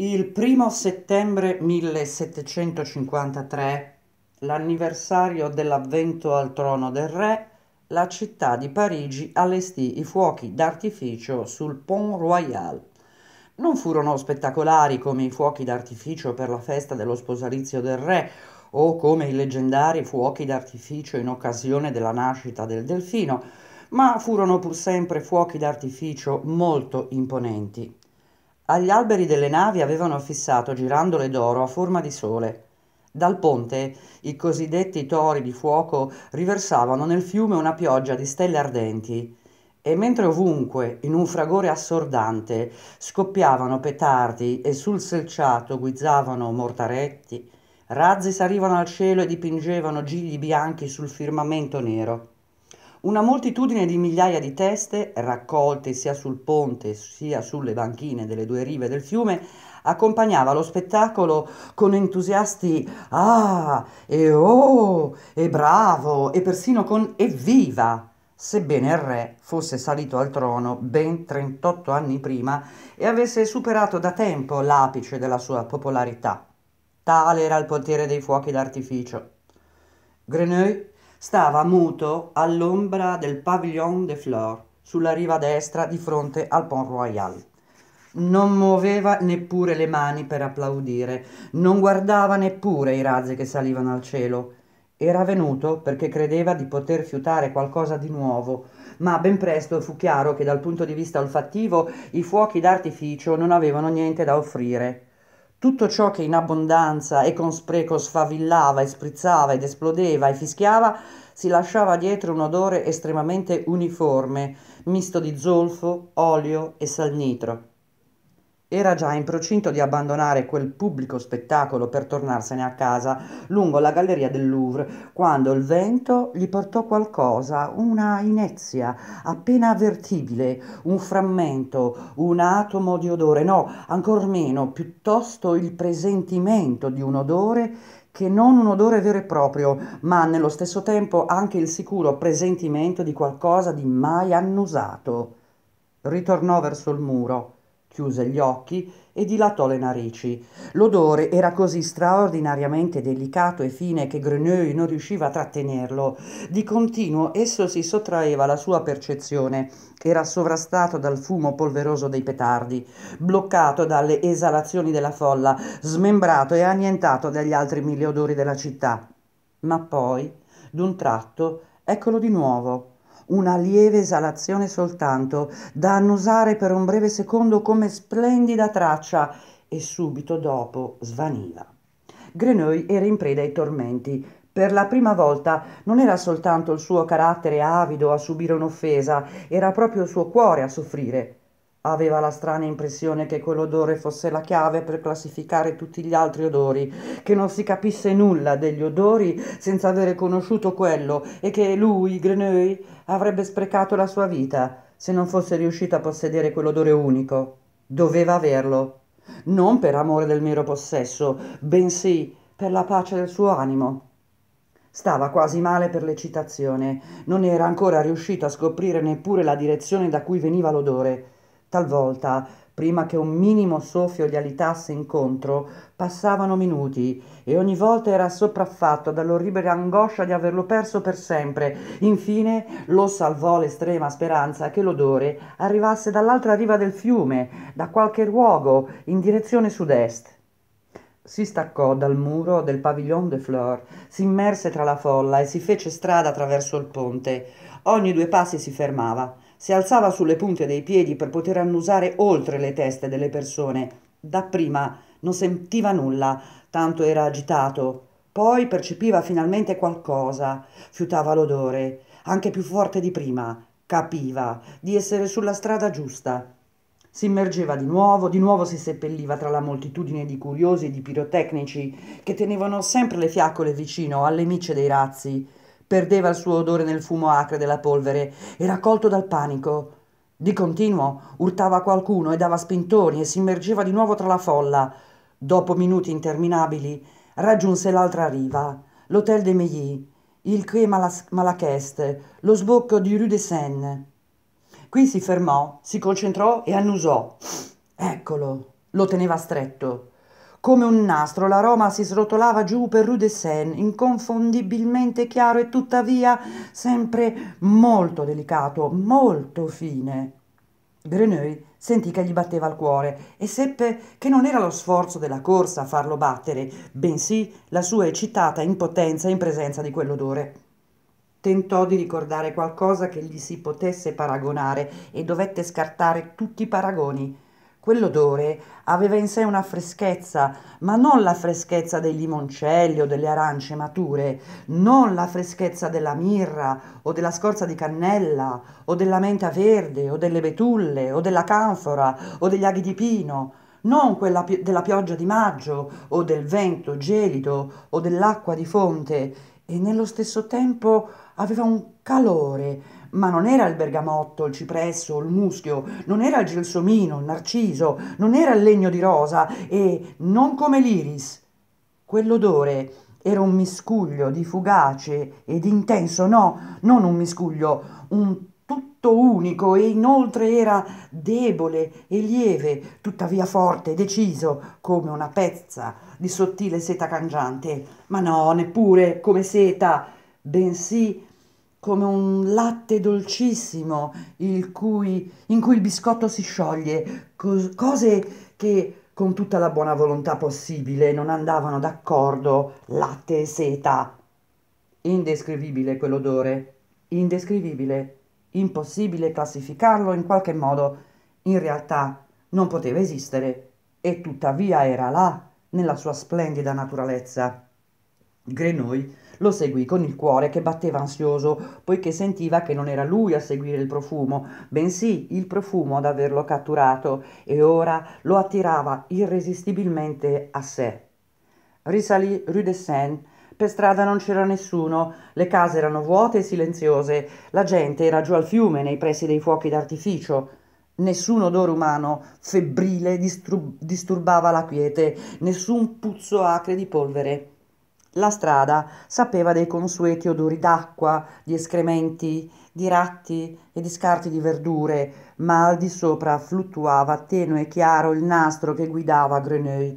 Il primo settembre 1753, l'anniversario dell'avvento al trono del re, la città di Parigi allestì i fuochi d'artificio sul Pont Royal. Non furono spettacolari come i fuochi d'artificio per la festa dello sposalizio del re o come i leggendari fuochi d'artificio in occasione della nascita del delfino, ma furono pur sempre fuochi d'artificio molto imponenti. Agli alberi delle navi avevano fissato girandole d'oro a forma di sole. Dal ponte i cosiddetti tori di fuoco riversavano nel fiume una pioggia di stelle ardenti e mentre ovunque, in un fragore assordante, scoppiavano petardi e sul selciato guizzavano mortaretti, razzi salivano al cielo e dipingevano gigli bianchi sul firmamento nero. Una moltitudine di migliaia di teste, raccolte sia sul ponte sia sulle banchine delle due rive del fiume, accompagnava lo spettacolo con entusiasti ah e oh e bravo e persino con evviva, sebbene il re fosse salito al trono ben 38 anni prima e avesse superato da tempo l'apice della sua popolarità. Tale era il potere dei fuochi d'artificio. Grenouille Stava muto all'ombra del Pavillon de Fleurs, sulla riva destra di fronte al Pont Royal. Non muoveva neppure le mani per applaudire, non guardava neppure i razzi che salivano al cielo. Era venuto perché credeva di poter fiutare qualcosa di nuovo, ma ben presto fu chiaro che dal punto di vista olfattivo i fuochi d'artificio non avevano niente da offrire. Tutto ciò che in abbondanza e con spreco sfavillava e sprizzava ed esplodeva e fischiava si lasciava dietro un odore estremamente uniforme, misto di zolfo, olio e salnitro. Era già in procinto di abbandonare quel pubblico spettacolo per tornarsene a casa lungo la galleria del Louvre, quando il vento gli portò qualcosa, una inezia appena avvertibile, un frammento, un atomo di odore, no, ancor meno, piuttosto il presentimento di un odore che non un odore vero e proprio, ma nello stesso tempo anche il sicuro presentimento di qualcosa di mai annusato. Ritornò verso il muro chiuse gli occhi e dilatò le narici. L'odore era così straordinariamente delicato e fine che Grenouille non riusciva a trattenerlo. Di continuo esso si sottraeva alla sua percezione. Era sovrastato dal fumo polveroso dei petardi, bloccato dalle esalazioni della folla, smembrato e annientato dagli altri mille odori della città. Ma poi, d'un tratto, eccolo di nuovo una lieve esalazione soltanto, da annusare per un breve secondo come splendida traccia, e subito dopo svaniva. Grenouille era in preda ai tormenti. Per la prima volta non era soltanto il suo carattere avido a subire un'offesa, era proprio il suo cuore a soffrire. Aveva la strana impressione che quell'odore fosse la chiave per classificare tutti gli altri odori, che non si capisse nulla degli odori senza avere conosciuto quello e che lui, Greneuil, avrebbe sprecato la sua vita se non fosse riuscito a possedere quell'odore unico. Doveva averlo, non per amore del mero possesso, bensì per la pace del suo animo. Stava quasi male per l'eccitazione, non era ancora riuscito a scoprire neppure la direzione da cui veniva l'odore Talvolta, prima che un minimo soffio gli alitasse incontro, passavano minuti e ogni volta era sopraffatto dall'orribile angoscia di averlo perso per sempre. Infine lo salvò l'estrema speranza che l'odore arrivasse dall'altra riva del fiume, da qualche luogo, in direzione sud-est. Si staccò dal muro del pavillon de Fleur, si immerse tra la folla e si fece strada attraverso il ponte. Ogni due passi si fermava si alzava sulle punte dei piedi per poter annusare oltre le teste delle persone. Dapprima non sentiva nulla, tanto era agitato. Poi percepiva finalmente qualcosa, fiutava l'odore, anche più forte di prima, capiva di essere sulla strada giusta. Si immergeva di nuovo, di nuovo si seppelliva tra la moltitudine di curiosi e di pirotecnici che tenevano sempre le fiaccole vicino alle micce dei razzi perdeva il suo odore nel fumo acre della polvere. Era colto dal panico. Di continuo urtava qualcuno e dava spintoni e si immergeva di nuovo tra la folla. Dopo minuti interminabili raggiunse l'altra riva, l'Hôtel de Meilly, il Quai Malacheste, lo sbocco di Rue de Seine. Qui si fermò, si concentrò e annusò. Eccolo, lo teneva stretto. Come un nastro l'aroma si srotolava giù per Rue de Seine, inconfondibilmente chiaro e tuttavia sempre molto delicato, molto fine. Greneuil sentì che gli batteva il cuore e seppe che non era lo sforzo della corsa a farlo battere, bensì la sua eccitata impotenza in presenza di quell'odore. Tentò di ricordare qualcosa che gli si potesse paragonare e dovette scartare tutti i paragoni Quell'odore aveva in sé una freschezza, ma non la freschezza dei limoncelli o delle arance mature, non la freschezza della mirra o della scorza di cannella o della menta verde o delle betulle o della canfora o degli aghi di pino, non quella pi- della pioggia di maggio o del vento gelido o dell'acqua di fonte, e nello stesso tempo aveva un calore, ma non era il bergamotto, il cipresso, il muschio, non era il gelsomino, il narciso, non era il legno di rosa e non come l'iris. Quell'odore era un miscuglio di fugace ed intenso, no, non un miscuglio, un tutto unico e inoltre era debole e lieve, tuttavia forte e deciso, come una pezza di sottile seta cangiante, ma no, neppure come seta, bensì come un latte dolcissimo cui, in cui il biscotto si scioglie, cos cose che con tutta la buona volontà possibile non andavano d'accordo, latte e seta. Indescrivibile quell'odore, indescrivibile, impossibile classificarlo in qualche modo, in realtà non poteva esistere, e tuttavia era là, nella sua splendida naturalezza. Grenoi lo seguì con il cuore che batteva ansioso, poiché sentiva che non era lui a seguire il profumo, bensì il profumo ad averlo catturato, e ora lo attirava irresistibilmente a sé. Risalì Rue de Seine. Per strada non c'era nessuno, le case erano vuote e silenziose, la gente era giù al fiume nei pressi dei fuochi d'artificio. Nessun odore umano febbrile disturb- disturbava la quiete, nessun puzzo acre di polvere. La strada sapeva dei consueti odori d'acqua, di escrementi, di ratti e di scarti di verdure, ma al di sopra fluttuava tenue e chiaro il nastro che guidava Greneuil.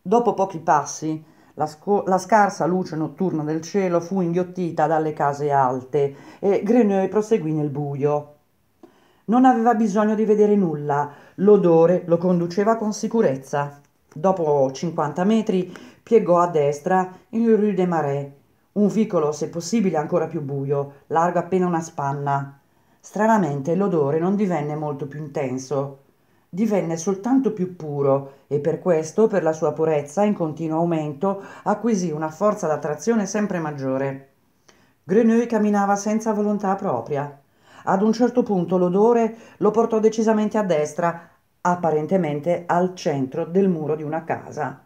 Dopo pochi passi, la, sco- la, scarsa luce notturna del cielo fu inghiottita dalle case alte e Greneuil proseguì nel buio. Non aveva bisogno di vedere nulla, l'odore lo conduceva con sicurezza. Dopo 50 metri piegò a destra in Rue des Marais, un vicolo se possibile ancora più buio, largo appena una spanna. Stranamente l'odore non divenne molto più intenso, divenne soltanto più puro e per questo, per la sua purezza in continuo aumento, acquisì una forza d'attrazione sempre maggiore. Grenouille camminava senza volontà propria. Ad un certo punto l'odore lo portò decisamente a destra, apparentemente al centro del muro di una casa.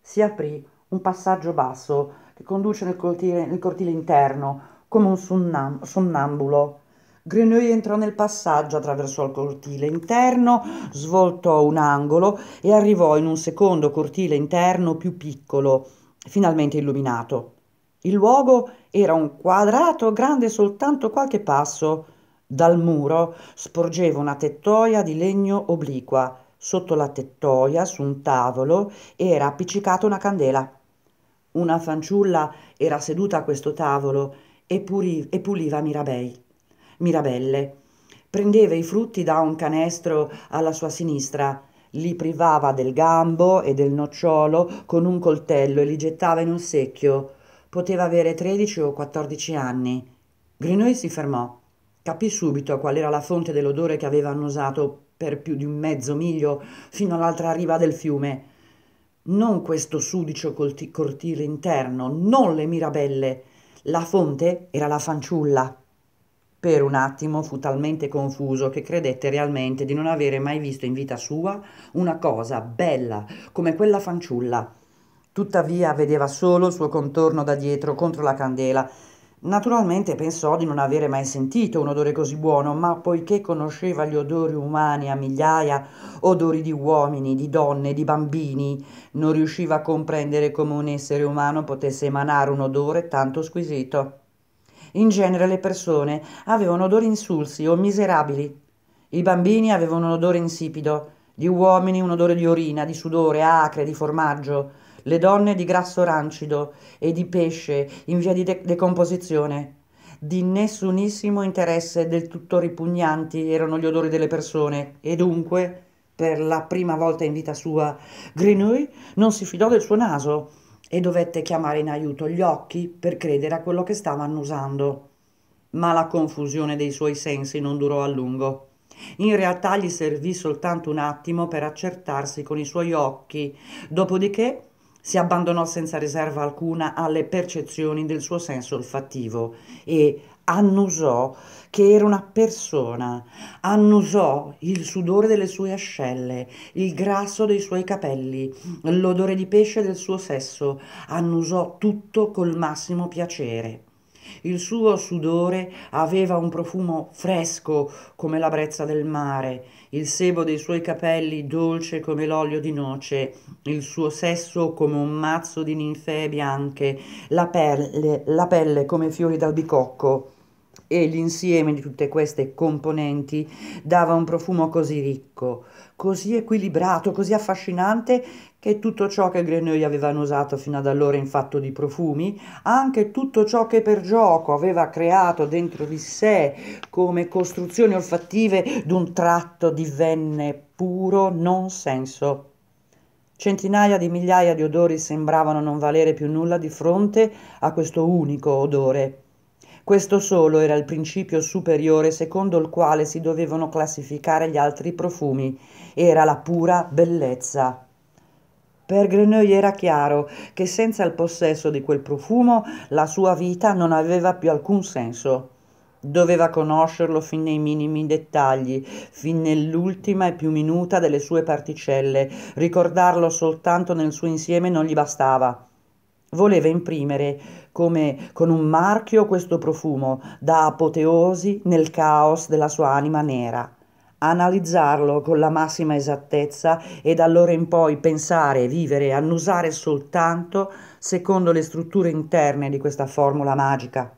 Si aprì un passaggio basso che conduce nel cortile, nel cortile interno, come un sonnam sonnambulo. Grenouille entrò nel passaggio, attraversò il cortile interno, svoltò un angolo e arrivò in un secondo cortile interno più piccolo, finalmente illuminato. Il luogo era un quadrato grande soltanto qualche passo. Dal muro sporgeva una tettoia di legno obliqua. Sotto la tettoia, su un tavolo, era appiccicata una candela. Una fanciulla era seduta a questo tavolo e, puri, e puliva mirabei. Mirabelle. Prendeva i frutti da un canestro alla sua sinistra, li privava del gambo e del nocciolo con un coltello e li gettava in un secchio. Poteva avere 13 o 14 anni. Grinoi si fermò. Capì subito qual era la fonte dell'odore che aveva annusato per più di un mezzo miglio fino all'altra riva del fiume. Non questo sudicio cortile interno, non le mirabelle. La fonte era la fanciulla. Per un attimo fu talmente confuso che credette realmente di non avere mai visto in vita sua una cosa bella come quella fanciulla. Tuttavia vedeva solo il suo contorno da dietro contro la candela Naturalmente pensò di non avere mai sentito un odore così buono, ma poiché conosceva gli odori umani a migliaia, odori di uomini, di donne, di bambini, non riusciva a comprendere come un essere umano potesse emanare un odore tanto squisito. In genere le persone avevano odori insulsi o miserabili. I bambini avevano un odore insipido, gli uomini un odore di orina, di sudore, acre, di formaggio le donne di grasso rancido e di pesce in via di de- decomposizione. Di nessunissimo interesse del tutto ripugnanti erano gli odori delle persone e dunque, per la prima volta in vita sua, Grenouille non si fidò del suo naso e dovette chiamare in aiuto gli occhi per credere a quello che stava annusando. Ma la confusione dei suoi sensi non durò a lungo. In realtà gli servì soltanto un attimo per accertarsi con i suoi occhi, dopodiché si abbandonò senza riserva alcuna alle percezioni del suo senso olfattivo e annusò che era una persona, annusò il sudore delle sue ascelle, il grasso dei suoi capelli, l'odore di pesce del suo sesso, annusò tutto col massimo piacere. Il suo sudore aveva un profumo fresco come la brezza del mare, il sebo dei suoi capelli dolce come l'olio di noce, il suo sesso come un mazzo di ninfee bianche, la pelle, la pelle come fiori d'albicocco e l'insieme di tutte queste componenti dava un profumo così ricco, così equilibrato, così affascinante che tutto ciò che Grenouille avevano usato fino ad allora in fatto di profumi, anche tutto ciò che per gioco aveva creato dentro di sé come costruzioni olfattive, d'un tratto divenne puro non senso. Centinaia di migliaia di odori sembravano non valere più nulla di fronte a questo unico odore. Questo solo era il principio superiore secondo il quale si dovevano classificare gli altri profumi, era la pura bellezza. Per Grenouille era chiaro che senza il possesso di quel profumo la sua vita non aveva più alcun senso. Doveva conoscerlo fin nei minimi dettagli, fin nell'ultima e più minuta delle sue particelle. Ricordarlo soltanto nel suo insieme non gli bastava. Voleva imprimere, come con un marchio, questo profumo, da apoteosi nel caos della sua anima nera analizzarlo con la massima esattezza e da allora in poi pensare, vivere e annusare soltanto secondo le strutture interne di questa formula magica.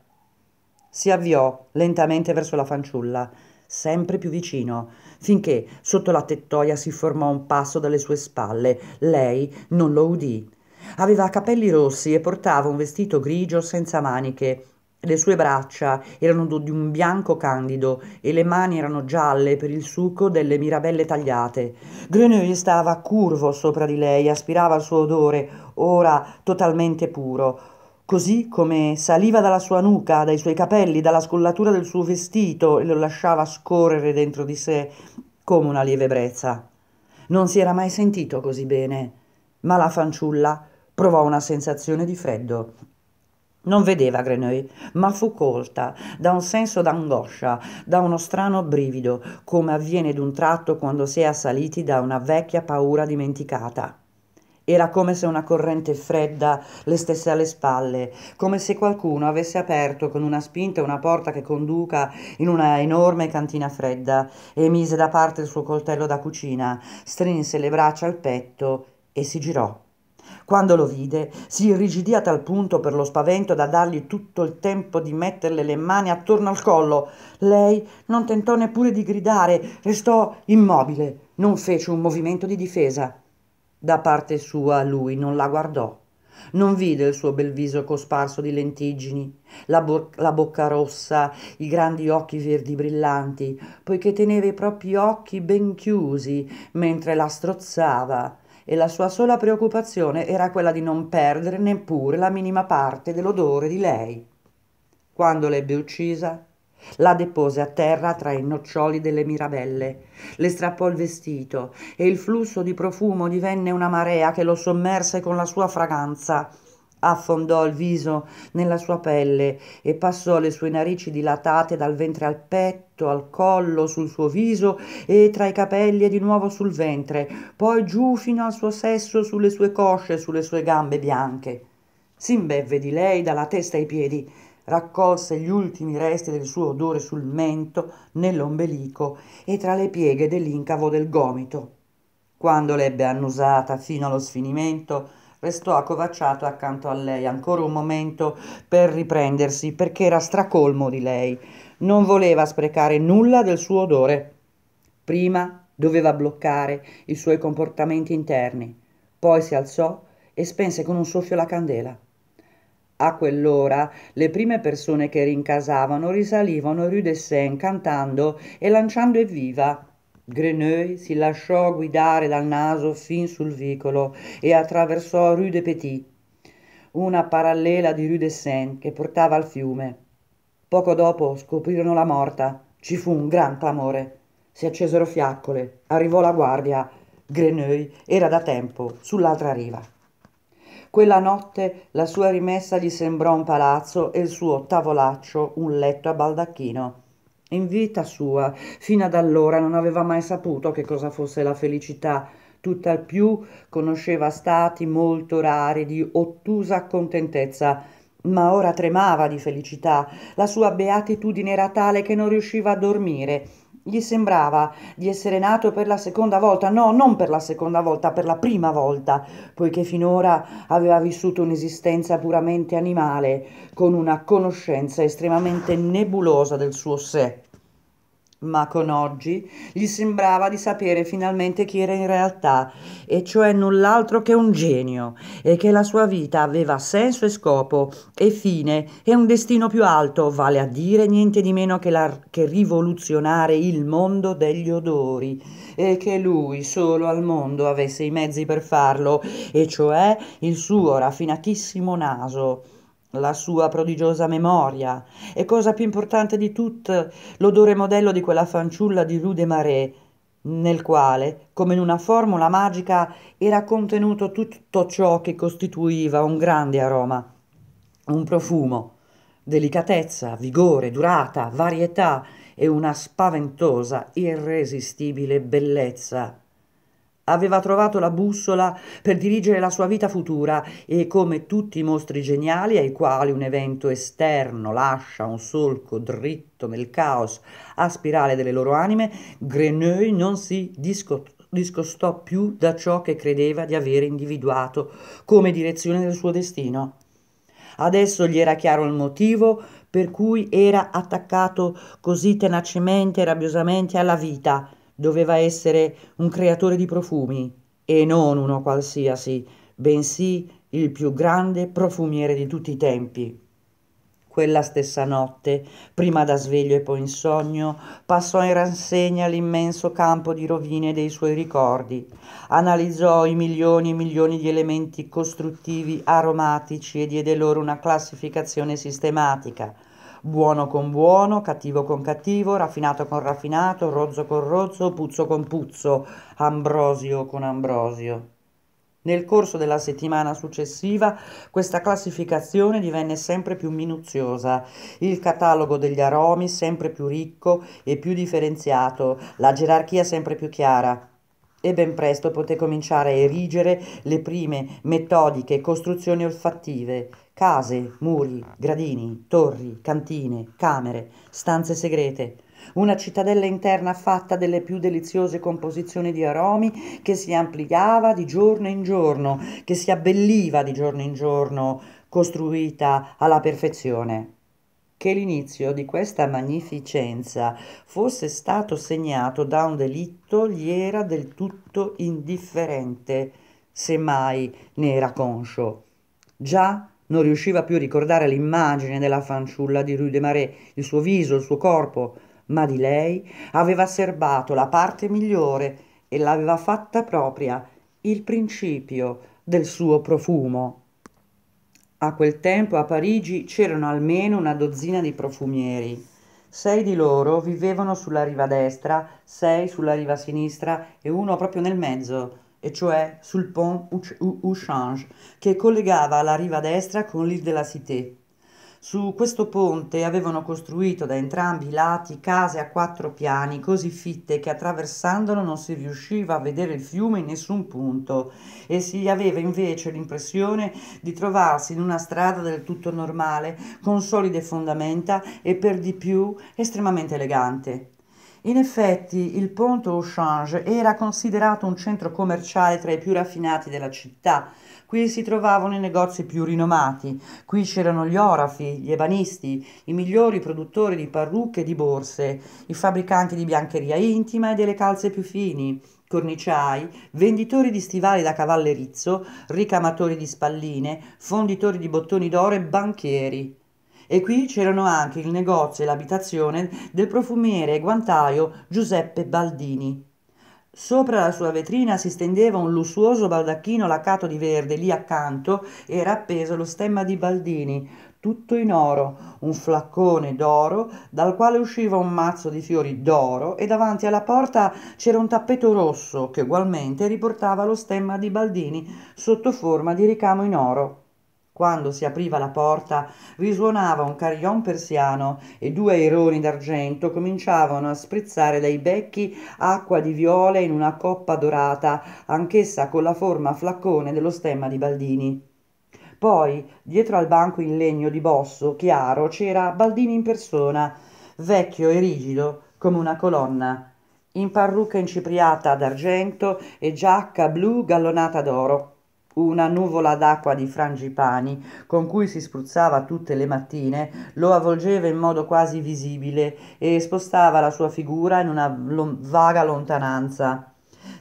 Si avviò lentamente verso la fanciulla, sempre più vicino, finché sotto la tettoia si formò un passo dalle sue spalle. Lei non lo udì. Aveva capelli rossi e portava un vestito grigio senza maniche le sue braccia erano di un bianco candido e le mani erano gialle per il succo delle mirabelle tagliate. Grenouille stava curvo sopra di lei, aspirava il suo odore, ora totalmente puro. Così come saliva dalla sua nuca, dai suoi capelli, dalla scollatura del suo vestito e lo lasciava scorrere dentro di sé come una lieve brezza. Non si era mai sentito così bene, ma la fanciulla provò una sensazione di freddo non vedeva Grenouille, ma fu colta da un senso d'angoscia, da uno strano brivido, come avviene d'un tratto quando si è assaliti da una vecchia paura dimenticata. Era come se una corrente fredda le stesse alle spalle, come se qualcuno avesse aperto con una spinta una porta che conduca in una enorme cantina fredda e mise da parte il suo coltello da cucina, strinse le braccia al petto e si girò. Quando lo vide, si irrigidì a tal punto per lo spavento da dargli tutto il tempo di metterle le mani attorno al collo. Lei non tentò neppure di gridare, restò immobile, non fece un movimento di difesa. Da parte sua lui non la guardò. Non vide il suo bel viso cosparso di lentiggini, la, bo- la, bocca rossa, i grandi occhi verdi brillanti, poiché teneva i propri occhi ben chiusi mentre la strozzava e la sua sola preoccupazione era quella di non perdere neppure la minima parte dell'odore di lei. Quando l'ebbe uccisa, la depose a terra tra i noccioli delle mirabelle, le strappò il vestito e il flusso di profumo divenne una marea che lo sommerse con la sua fragranza affondò il viso nella sua pelle e passò le sue narici dilatate dal ventre al petto, al collo, sul suo viso e tra i capelli e di nuovo sul ventre, poi giù fino al suo sesso, sulle sue cosce, sulle sue gambe bianche. Si S'imbevve di lei dalla testa ai piedi, raccolse gli ultimi resti del suo odore sul mento, nell'ombelico e tra le pieghe dell'incavo del gomito. Quando l'ebbe annusata fino allo sfinimento, restò accovacciato accanto a lei ancora un momento per riprendersi, perché era stracolmo di lei. Non voleva sprecare nulla del suo odore. Prima doveva bloccare i suoi comportamenti interni, poi si alzò e spense con un soffio la candela. A quell'ora le prime persone che rincasavano risalivano Rue de Seine cantando e lanciando evviva Greneuil si lasciò guidare dal naso fin sul vicolo e attraversò Rue de Petit, una parallela di Rue de Seine che portava al fiume. Poco dopo scoprirono la morta. Ci fu un gran clamore. Si accesero fiaccole. Arrivò la guardia. Greneuil era da tempo sull'altra riva. Quella notte la sua rimessa gli sembrò un palazzo e il suo tavolaccio un letto a baldacchino. In vita sua, fino ad allora, non aveva mai saputo che cosa fosse la felicità. Tutt'al più conosceva stati molto rari di ottusa contentezza, ma ora tremava di felicità. La sua beatitudine era tale che non riusciva a dormire gli sembrava di essere nato per la seconda volta, no, non per la seconda volta, per la prima volta, poiché finora aveva vissuto un'esistenza puramente animale, con una conoscenza estremamente nebulosa del suo sé ma con oggi gli sembrava di sapere finalmente chi era in realtà, e cioè null'altro che un genio, e che la sua vita aveva senso e scopo, e fine, e un destino più alto, vale a dire niente di meno che, la, che rivoluzionare il mondo degli odori, e che lui solo al mondo avesse i mezzi per farlo, e cioè il suo raffinatissimo naso la sua prodigiosa memoria e cosa più importante di tutte l'odore modello di quella fanciulla di Rue de Marais nel quale, come in una formula magica, era contenuto tutto ciò che costituiva un grande aroma, un profumo, delicatezza, vigore, durata, varietà e una spaventosa, irresistibile bellezza. Aveva trovato la bussola per dirigere la sua vita futura e, come tutti i mostri geniali ai quali un evento esterno lascia un solco dritto nel caos a spirale delle loro anime, Greneuil non si discot- discostò più da ciò che credeva di avere individuato come direzione del suo destino. Adesso gli era chiaro il motivo per cui era attaccato così tenacemente e rabbiosamente alla vita doveva essere un creatore di profumi, e non uno qualsiasi, bensì il più grande profumiere di tutti i tempi. Quella stessa notte, prima da sveglio e poi in sogno, passò in rassegna l'immenso campo di rovine dei suoi ricordi, analizzò i milioni e milioni di elementi costruttivi aromatici e diede loro una classificazione sistematica buono con buono, cattivo con cattivo, raffinato con raffinato, rozzo con rozzo, puzzo con puzzo, ambrosio con ambrosio. Nel corso della settimana successiva questa classificazione divenne sempre più minuziosa, il catalogo degli aromi sempre più ricco e più differenziato, la gerarchia sempre più chiara. E ben presto poté cominciare a erigere le prime metodiche costruzioni olfattive, Case, muri, gradini, torri, cantine, camere, stanze segrete, una cittadella interna fatta delle più deliziose composizioni di aromi che si ampliava di giorno in giorno, che si abbelliva di giorno in giorno, costruita alla perfezione. Che l'inizio di questa magnificenza fosse stato segnato da un delitto gli era del tutto indifferente, se mai ne era conscio. Già non riusciva più a ricordare l'immagine della fanciulla di Rue de Marais, il suo viso, il suo corpo, ma di lei aveva serbato la parte migliore e l'aveva fatta propria, il principio del suo profumo. A quel tempo a Parigi c'erano almeno una dozzina di profumieri. Sei di loro vivevano sulla riva destra, sei sulla riva sinistra e uno proprio nel mezzo, e cioè sul pont Ouchange, che collegava la riva destra con l'Île de la Cité. Su questo ponte avevano costruito da entrambi i lati case a quattro piani così fitte che attraversandolo non si riusciva a vedere il fiume in nessun punto e si aveva invece l'impressione di trovarsi in una strada del tutto normale, con solide fondamenta e per di più estremamente elegante. In effetti il Pont au Change era considerato un centro commerciale tra i più raffinati della città. Qui si trovavano i negozi più rinomati, qui c'erano gli orafi, gli ebanisti, i migliori produttori di parrucche e di borse, i fabbricanti di biancheria intima e delle calze più fini, corniciai, venditori di stivali da cavallerizzo, ricamatori di spalline, fonditori di bottoni d'oro e banchieri e qui c'erano anche il negozio e l'abitazione del profumiere e guantaio Giuseppe Baldini. Sopra la sua vetrina si stendeva un lussuoso baldacchino laccato di verde, lì accanto era appeso lo stemma di Baldini, tutto in oro, un flaccone d'oro dal quale usciva un mazzo di fiori d'oro e davanti alla porta c'era un tappeto rosso che ugualmente riportava lo stemma di Baldini sotto forma di ricamo in oro. Quando si apriva la porta risuonava un carillon persiano e due aironi d'argento cominciavano a sprizzare dai becchi acqua di viole in una coppa dorata, anch'essa con la forma flaccone dello stemma di Baldini. Poi, dietro al banco in legno di bosso chiaro, c'era Baldini in persona, vecchio e rigido come una colonna, in parrucca incipriata d'argento e giacca blu gallonata d'oro. Una nuvola d'acqua di frangipani, con cui si spruzzava tutte le mattine, lo avvolgeva in modo quasi visibile e spostava la sua figura in una vaga lontananza.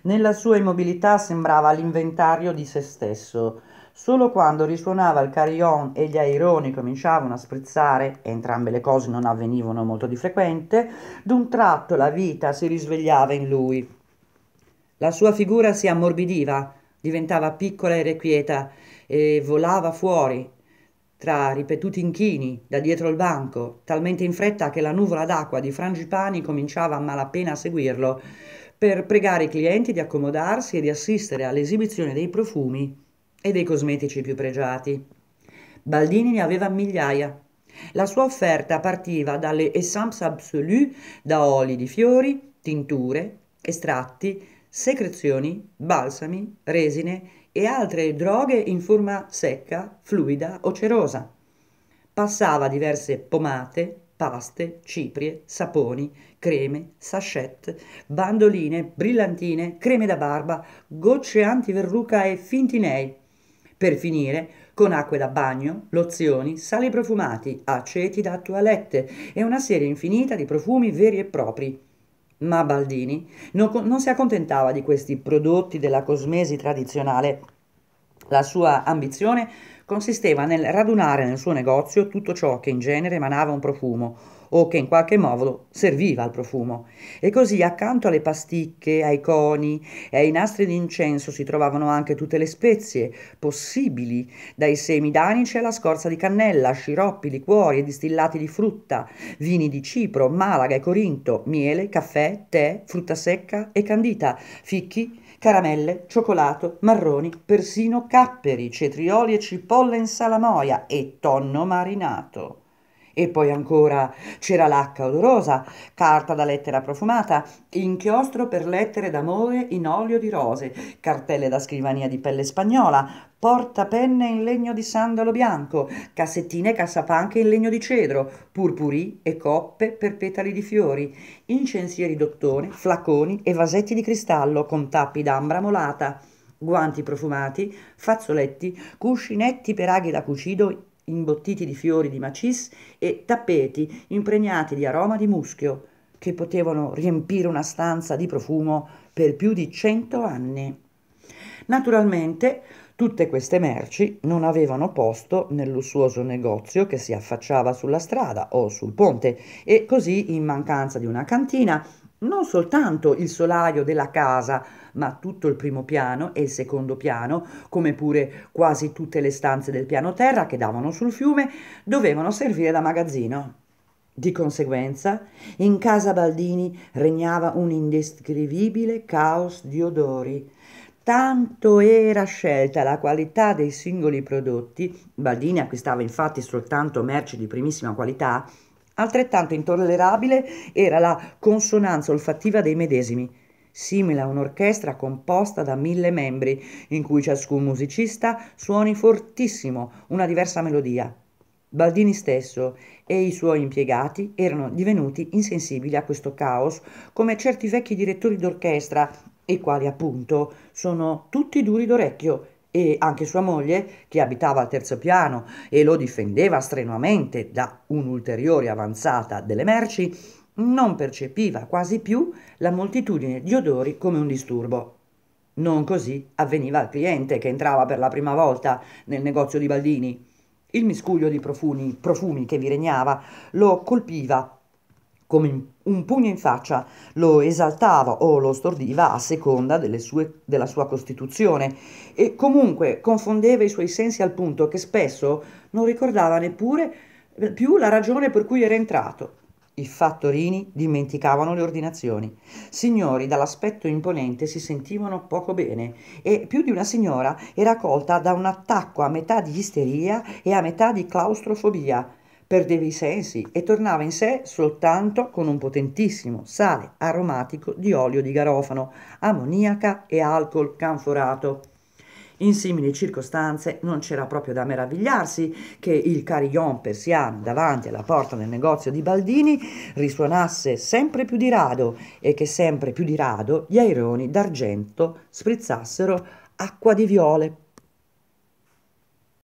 Nella sua immobilità sembrava l'inventario di se stesso. Solo quando risuonava il carillon e gli aironi cominciavano a sprizzare, entrambe le cose non avvenivano molto di frequente, d'un tratto la vita si risvegliava in lui. La sua figura si ammorbidiva, diventava piccola e irrequieta e volava fuori tra ripetuti inchini da dietro il banco, talmente in fretta che la nuvola d'acqua di Frangipani cominciava a malapena a seguirlo, per pregare i clienti di accomodarsi e di assistere all'esibizione dei profumi e dei cosmetici più pregiati. Baldini ne aveva migliaia. La sua offerta partiva dalle essence absolue da oli di fiori, tinture, estratti secrezioni, balsami, resine e altre droghe in forma secca, fluida o cerosa. Passava diverse pomate, paste, ciprie, saponi, creme, sachet, bandoline, brillantine, creme da barba, gocce antiverruca e fintinei. Per finire con acque da bagno, lozioni, sali profumati, aceti da toilette e una serie infinita di profumi veri e propri ma Baldini non, non si accontentava di questi prodotti della cosmesi tradizionale. La sua ambizione consisteva nel radunare nel suo negozio tutto ciò che in genere emanava un profumo o che in qualche modo serviva al profumo. E così accanto alle pasticche, ai coni e ai nastri di incenso si trovavano anche tutte le spezie possibili, dai semi d'anice alla scorza di cannella, sciroppi, liquori e distillati di frutta, vini di Cipro, Malaga e Corinto, miele, caffè, tè, frutta secca e candita, ficchi, caramelle, cioccolato, marroni, persino capperi, cetrioli e cipolle in salamoia e tonno marinato. E poi ancora cera lacca odorosa, carta da lettera profumata, inchiostro per lettere d'amore in olio di rose, cartelle da scrivania di pelle spagnola, portapenne in legno di sandalo bianco, cassettine cassapanche in legno di cedro, purpurì e coppe per petali di fiori, incensieri d'ottone, flaconi e vasetti di cristallo con tappi d'ambra molata guanti profumati, fazzoletti, cuscinetti per aghi da cucido imbottiti di fiori di macis e tappeti impregnati di aroma di muschio, che potevano riempire una stanza di profumo per più di cento anni. Naturalmente, tutte queste merci non avevano posto nel lussuoso negozio che si affacciava sulla strada o sul ponte e così, in mancanza di una cantina, non soltanto il solaio della casa, ma tutto il primo piano e il secondo piano, come pure quasi tutte le stanze del piano terra che davano sul fiume, dovevano servire da magazzino. Di conseguenza, in casa Baldini regnava un indescrivibile caos di odori. Tanto era scelta la qualità dei singoli prodotti, Baldini acquistava infatti soltanto merci di primissima qualità, Altrettanto intollerabile era la consonanza olfattiva dei medesimi, simile a un'orchestra composta da mille membri, in cui ciascun musicista suoni fortissimo una diversa melodia. Baldini stesso e i suoi impiegati erano divenuti insensibili a questo caos, come certi vecchi direttori d'orchestra, i quali appunto sono tutti duri d'orecchio e anche sua moglie, che abitava al terzo piano e lo difendeva strenuamente da un'ulteriore avanzata delle merci, non percepiva quasi più la moltitudine di odori come un disturbo. Non così avveniva al cliente che entrava per la prima volta nel negozio di Baldini. Il miscuglio di profumi, profumi che vi regnava lo colpiva come un pugno in faccia, lo esaltava o lo stordiva a seconda sue, della sua costituzione e comunque confondeva i suoi sensi al punto che spesso non ricordava neppure eh, più la ragione per cui era entrato. I fattorini dimenticavano le ordinazioni. Signori dall'aspetto imponente si sentivano poco bene e più di una signora era colta da un attacco a metà di isteria e a metà di claustrofobia perdeva i sensi e tornava in sé soltanto con un potentissimo sale aromatico di olio di garofano, ammoniaca e alcol canforato. In simili circostanze non c'era proprio da meravigliarsi che il carillon persiano davanti alla porta del negozio di Baldini risuonasse sempre più di rado e che sempre più di rado gli aironi d'argento sprizzassero acqua di viole